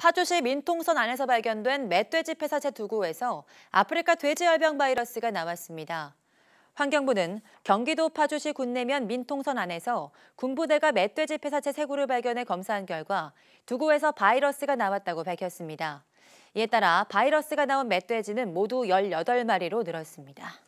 파주시 민통선 안에서 발견된 멧돼지 폐사체 두 구에서 아프리카 돼지열병 바이러스가 나왔습니다. 환경부는 경기도 파주시 군내면 민통선 안에서 군부대가 멧돼지 폐사체 세구를 발견해 검사한 결과 두구에서 바이러스가 나왔다고 밝혔습니다. 이에 따라 바이러스가 나온 멧돼지는 모두 18마리로 늘었습니다.